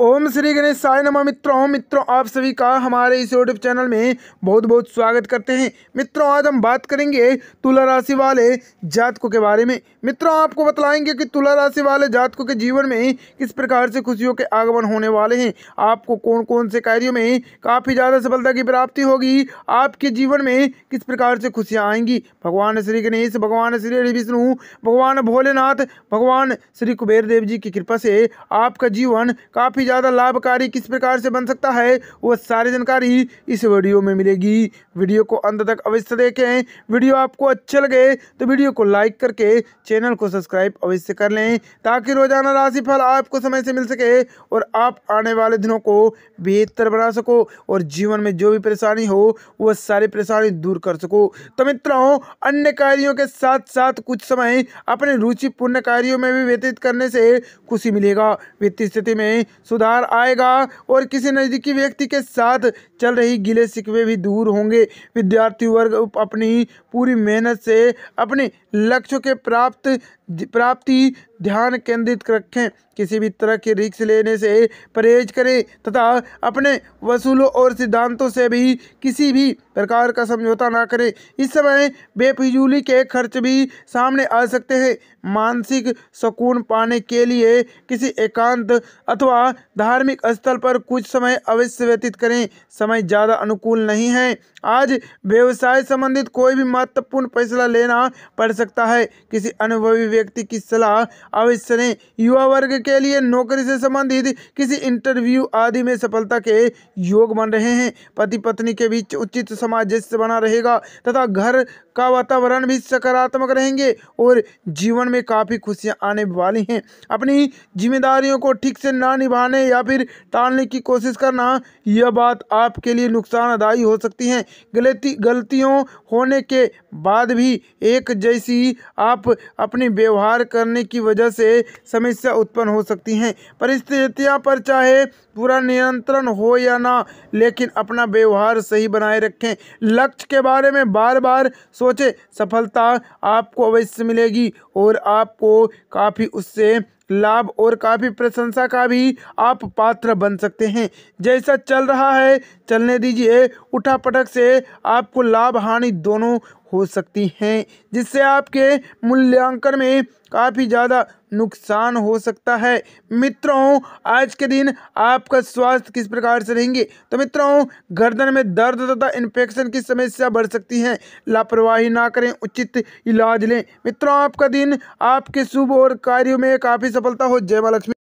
ओम श्री गणेश साय नमा मित्रों मित्रों आप सभी का हमारे इस यूट्यूब चैनल में बहुत बहुत स्वागत करते हैं मित्रों आज हम बात करेंगे तुला राशि वाले जातकों के बारे में मित्रों आपको बतलाएंगे कि तुला राशि वाले जातकों के जीवन में किस प्रकार से खुशियों के आगमन होने वाले हैं आपको कौन कौन से कार्यों में काफ़ी ज़्यादा सफलता की प्राप्ति होगी आपके जीवन में किस प्रकार से खुशियाँ आएंगी भगवान श्री गणेश भगवान श्री विष्णु भगवान भोलेनाथ भगवान श्री कुबेर देव जी की कृपा से आपका जीवन काफ़ी भी ज़्यादा लाभकारी किस प्रकार से बन सकता है वो सारी जानकारी इस वीडियो में मिलेगी वीडियो को अंत तक अवश्य देखें वीडियो आपको अच्छे लगे तो वीडियो को लाइक करके चैनल को सब्सक्राइब अवश्य कर लें ताकि रोजाना राशिफल आपको समय से मिल सके और आप आने वाले दिनों को बेहतर बना सको और जीवन में जो भी परेशानी हो वह सारी परेशानी दूर कर सको तो मित्रों अन्य कार्यों के साथ साथ कुछ समय अपने रुचिपूर्ण कार्यों में भी व्यतीत करने से खुशी मिलेगा वित्तीय स्थिति में सुधार आएगा और किसी नज़दीकी व्यक्ति के साथ चल रही गिले सिकवे भी दूर होंगे विद्यार्थी वर्ग अपनी पूरी मेहनत से अपने लक्ष्यों के प्राप्त प्राप्ति ध्यान केंद्रित रखें किसी भी तरह के रिक्स लेने से परहेज करें तथा अपने वसूलों और सिद्धांतों से भी किसी भी प्रकार का समझौता ना करें इस समय बेफिजूली के खर्च भी सामने आ सकते हैं मानसिक सुकून पाने के लिए किसी एकांत अथवा धार्मिक स्थल पर कुछ समय अवश्य व्यतीत करें समय ज़्यादा अनुकूल नहीं है आज व्यवसाय संबंधित कोई भी महत्वपूर्ण फैसला लेना पड़ सकता है किसी अनुभवी व्यक्ति की सलाह अवश्य लें युवा वर्ग के लिए नौकरी से संबंधित किसी इंटरव्यू आदि में सफलता के योग बन रहे हैं पति पत्नी के बीच उचित सामंजस्य बना रहेगा तथा घर का वातावरण भी सकारात्मक रहेंगे और जीवन में काफ़ी खुशियाँ आने वाली हैं अपनी जिम्मेदारियों को ठीक से ना निभाने या फिर टालने की कोशिश करना यह बात आपके लिए नुकसानदायी हो सकती है गलती गलतियों होने के बाद भी एक जैसी आप अपने व्यवहार करने की वजह वजह से समस्या उत्पन्न हो सकती हैं परिस्थितियाँ पर चाहे पूरा नियंत्रण हो या ना लेकिन अपना व्यवहार सही बनाए रखें लक्ष्य के बारे में बार बार सोचें सफलता आपको अवश्य मिलेगी और आपको काफ़ी उससे लाभ और काफ़ी प्रशंसा का भी आप पात्र बन सकते हैं जैसा चल रहा है चलने दीजिए उठा पटक से आपको लाभ हानि दोनों हो सकती हैं जिससे आपके मूल्यांकन में काफ़ी ज़्यादा नुकसान हो सकता है मित्रों आज के दिन आपका स्वास्थ्य किस प्रकार से रहेंगे तो मित्रों गर्दन में दर्द तथा इन्फेक्शन की समस्या बढ़ सकती है लापरवाही ना करें उचित इलाज लें मित्रों आपका दिन आपके शुभ और कार्यों में काफ़ी सफलता हो जय महालक्ष्मी